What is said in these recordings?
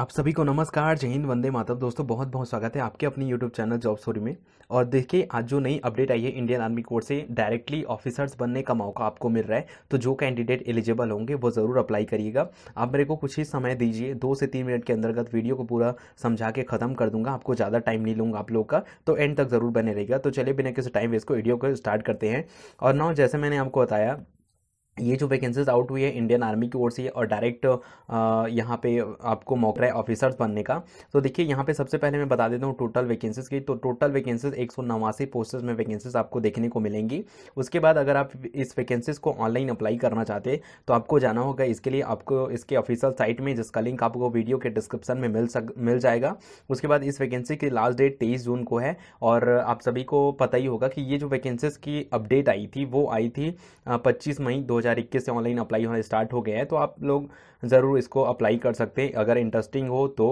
आप सभी को नमस्कार जय हिंद वंदे मातरम दोस्तों बहुत बहुत स्वागत है आपके अपने यूट्यूब चैनल जॉब स्टोरी में और देखिए आज जो नई अपडेट आई है इंडियन आर्मी कोर्स से डायरेक्टली ऑफिसर्स बनने का मौका आपको मिल रहा है तो जो कैंडिडेट एलिजिबल होंगे वो ज़रूर अप्लाई करिएगा आप मेरे को कुछ ही समय दीजिए दो से तीन मिनट के अंतर्गत वीडियो को पूरा समझा के ख़त्म कर दूंगा आपको ज़्यादा टाइम नहीं लूँगा आप लोग का तो एंड तक ज़रूर बने रहेगा तो चलिए बिना किसी टाइम वेस्ट को वीडियो को स्टार्ट करते हैं और नौ जैसे मैंने आपको बताया ये जो वैकेंसीज आउट हुई है इंडियन आर्मी की ओर से और डायरेक्ट यहाँ पे आपको मौका है ऑफिसर्स बनने का तो देखिए यहाँ पे सबसे पहले मैं बता देता हूँ टोटल वैकेंसीज की तो टोटल वैकेंसीज एक पोस्टर्स में वैकेंसीज आपको देखने को मिलेंगी उसके बाद अगर आप इस वैकेंसीज को ऑनलाइन अप्लाई करना चाहते तो आपको जाना होगा इसके लिए आपको इसके ऑफिशियल साइट में जिसका लिंक आपको वीडियो के डिस्क्रिप्शन में मिल सक मिल जाएगा उसके बाद इस वैकेंसी की लास्ट डेट तेईस जून को है और आप सभी को पता ही होगा कि ये जो वैकेंसीज की अपडेट आई थी वो आई थी पच्चीस मई दो हज़ार इक्कीस से ऑनलाइन अप्लाई होना स्टार्ट हो गया है तो आप लोग ज़रूर इसको अप्लाई कर सकते हैं अगर इंटरेस्टिंग हो तो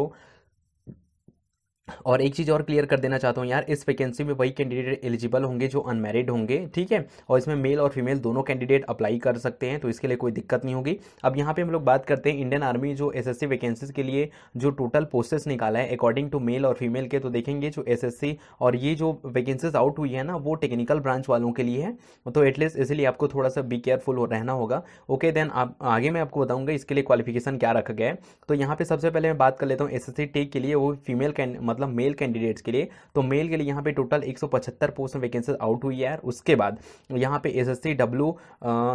और एक चीज़ और क्लियर कर देना चाहता हूँ यार इस वैकेंसी में वही कैंडिडेट एलिजिबल होंगे जो अनमेरिड होंगे ठीक है और इसमें मेल और फीमेल दोनों कैंडिडेट अप्लाई कर सकते हैं तो इसके लिए कोई दिक्कत नहीं होगी अब यहाँ पे हम लोग बात करते हैं इंडियन आर्मी जो एस एस वैकेंसीज के लिए जो टोटल पोस्टेस निकाला है अकॉर्डिंग टू मेल और फीमेल के तो देखेंगे जो एस और ये जो वैकेंसीज आउट हुई है ना वो टेक्निकल ब्रांच वालों के लिए है तो एटलीस्ट इसलिए आपको थोड़ा सा बी केयरफुल रहना होगा ओके देन आप आगे मैं आपको बताऊँगा इसके लिए क्वालिफिकेशन क्या रखा गया है तो यहाँ पर सबसे पहले मैं बात कर लेता हूँ एस टेक के लिए वो फीमेल मतलब मतलब मेल कैंडिडेट्स के लिए तो मेल के लिए यहाँ पे टोटल 175 पोस्ट वैकेंसी आउट हुई है उसके बाद यहाँ पे एस एस सी डब्ल्यू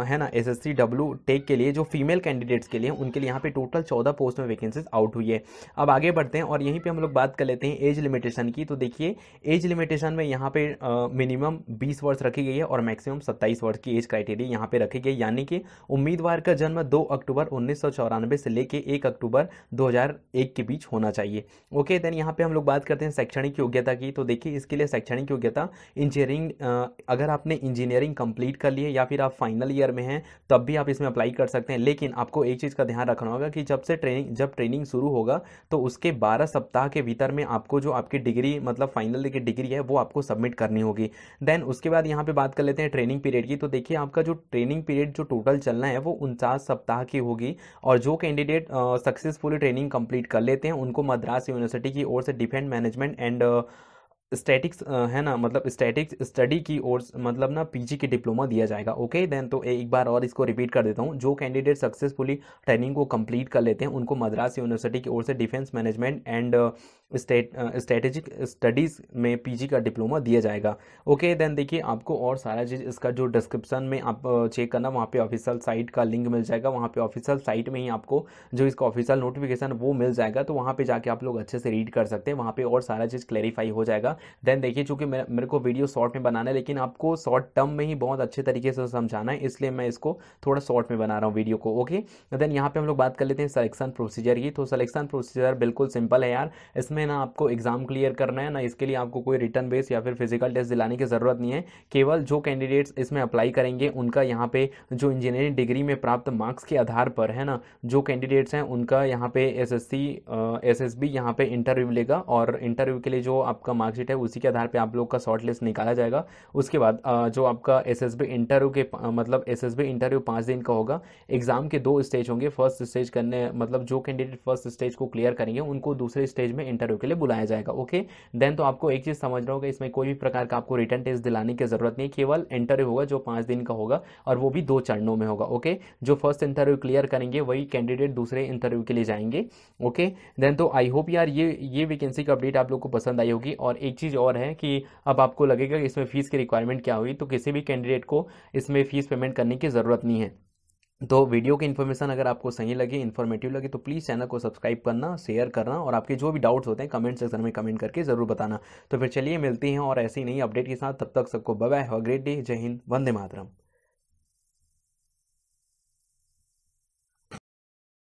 है ना S S C W tech के लिए जो फीमेल कैंडिडेट्स के लिए उनके लिए यहाँ पे टोटल चौदह पोस्ट में वैकेंसीज आउट हुई है अब आगे बढ़ते हैं और यहीं पर हम लोग बात कर लेते हैं एज लिमिटेशन की तो देखिए एज लिमिटेशन में यहाँ पे मिनिमम बीस वर्ष रखी गई है और मैक्सिमम सत्ताईस वर्ष की एज क्राइटेरिया यहाँ पे रखी गई यानी कि उम्मीदवार का जन्म दो अक्टूबर उन्नीस से लेके एक अक्टूबर दो के बीच होना चाहिए ओके देन यहाँ पे हम लोग बात करते हैं शैक्षणिक योग्यता की तो देखिए इसके लिए शैक्षणिक योग्यता इंजीनियरिंग अगर आपने इंजीनियरिंग कंप्लीट कर ली है या फिर आप फाइनल ईयर में हैं तब भी आप इसमें अप्लाई कर सकते हैं लेकिन आपको एक चीज़ का ध्यान रखना होगा कि जब से ट्रेनिंग जब ट्रेनिंग शुरू होगा तो उसके बारह सप्ताह के भीतर में आपको जो आपकी डिग्री मतलब फाइनल की डिग्री है वो आपको सबमिट करनी होगी देन उसके बाद यहाँ पर बात कर लेते हैं ट्रेनिंग पीरियड की तो देखिए आपका जो ट्रेनिंग पीरियड जो टोटल चलना है वो उनचास सप्ताह की होगी और जो कैंडिडेट सक्सेसफुली ट्रेनिंग कंप्लीट कर लेते हैं उनको मद्रास यूनिवर्सिटी की ओर से defence event management and statics है ना मतलब स्टैटिक्स स्टडी की ओर मतलब ना पीजी की डिप्लोमा दिया जाएगा ओके देन तो एक बार और इसको रिपीट कर देता हूँ जो कैंडिडेट सक्सेसफुली ट्रेनिंग को कंप्लीट कर लेते हैं उनको मद्रास यूनिवर्सिटी की ओर से defence management and strategic studies uh, में पीजी का डिप्लोमा दिया जाएगा ओके देन देखिए आपको और सारा चीज़ इसका जो डिस्क्रिप्शन में आप चेक uh, करना वहाँ पे ऑफिशियल साइट का लिंक मिल जाएगा वहाँ पे ऑफिशियल साइट में ही आपको जो इसका ऑफिशियल नोटिफिकेशन वो मिल जाएगा तो वहाँ पे जाके आप लोग अच्छे से रीड कर सकते हैं वहाँ पर और सारा चीज़ क्लैरिफाई हो जाएगा देन देखिए चूँकि मेरे को वीडियो शॉर्ट में बनाना है लेकिन आपको शॉर्ट टर्म में ही बहुत अच्छे तरीके से समझाना है इसलिए मैं इसको थोड़ा शॉर्ट में बना रहा हूँ वीडियो को ओके देन यहाँ पर हम लोग बात कर लेते हैं सलेक्शन प्रोसीजर की तो सलेक्शन प्रोसीजर बिल्कुल सिंपल है यार इसमें इसमें ना आपको एग्ज़ाम क्लियर करना है ना इसके लिए आपको कोई रिटर्न बेस या फिर फिजिकल टेस्ट दिलाने की ज़रूरत नहीं है केवल जो कैंडिडेट्स इसमें अप्लाई करेंगे उनका यहाँ पे जो इंजीनियरिंग डिग्री में प्राप्त मार्क्स के आधार पर है ना जो कैंडिडेट्स हैं उनका यहाँ पे S S C S S B यहाँ पे इंटरव्यू लेगा और इंटरव्यू के लिए जो आपका मार्कशीट है उसी के आधार पर आप लोग का शॉर्ट लिस्ट निकाला जाएगा उसके बाद जो आपका एस एस बी इंटरव्यू के मतलब एस एस बी इंटरव्यू पाँच दिन का होगा एग्ज़ाम के दो स्टेज होंगे फर्स्ट स्टेज करने मतलब जो कैंडिडेट फर्स्ट स्टेज को क्लियर करेंगे उनको दूसरे स्टेज में इंटरव्यू इंटरव्यू के लिए बुलाया जाएगा ओके देन तो आपको एक चीज़ समझ रहा होगा इसमें कोई भी प्रकार का आपको रिटर्न टेस्ट दिलाने की जरूरत नहीं केवल इंटरव्यू होगा जो पांच दिन का होगा और वो भी दो चरणों में होगा ओके जो फर्स्ट इंटरव्यू क्लियर करेंगे वही कैंडिडेट दूसरे इंटरव्यू के लिए जाएंगे ओके देन तो आई होप यार ये ये वैकेंसी का अपडेट आप लोग को पसंद आई होगी और एक चीज़ और है कि अब आपको लगेगा कि इसमें फ़ीस की रिक्वायरमेंट क्या हुई तो किसी भी कैंडिडेट को इसमें फ़ीस पेमेंट करने की ज़रूरत नहीं है तो वीडियो की इन्फॉर्मेशन अगर आपको सही लगे इन्फॉर्मेटिव लगे तो प्लीज़ चैनल को सब्सक्राइब करना शेयर करना और आपके जो भी डाउट्स होते हैं कमेंट सेक्शन में कमेंट करके ज़रूर बताना तो फिर चलिए मिलती हैं और ऐसी नई अपडेट के साथ तब तक सबको बाय हैव ग्रेट डे जय हिंद वंदे मातरम